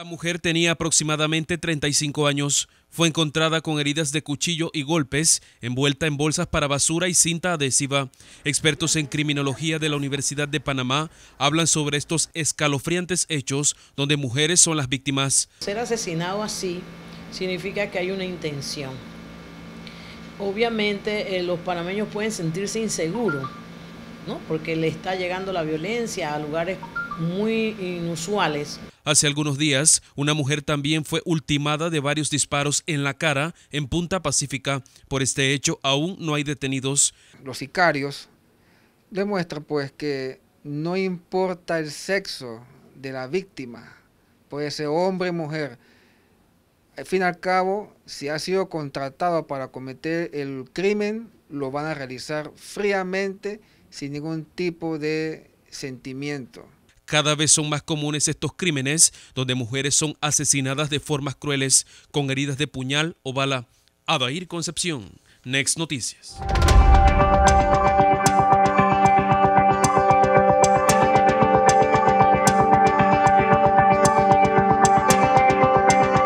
La mujer tenía aproximadamente 35 años. Fue encontrada con heridas de cuchillo y golpes, envuelta en bolsas para basura y cinta adhesiva. Expertos en criminología de la Universidad de Panamá hablan sobre estos escalofriantes hechos donde mujeres son las víctimas. Ser asesinado así significa que hay una intención. Obviamente eh, los panameños pueden sentirse inseguros, ¿no? porque le está llegando la violencia a lugares muy inusuales. Hace algunos días, una mujer también fue ultimada de varios disparos en la cara en Punta Pacífica. Por este hecho, aún no hay detenidos. Los sicarios demuestran pues que no importa el sexo de la víctima, puede ser hombre o mujer. Al fin y al cabo, si ha sido contratado para cometer el crimen, lo van a realizar fríamente, sin ningún tipo de sentimiento. Cada vez son más comunes estos crímenes donde mujeres son asesinadas de formas crueles con heridas de puñal o bala. Adair Concepción, Next Noticias.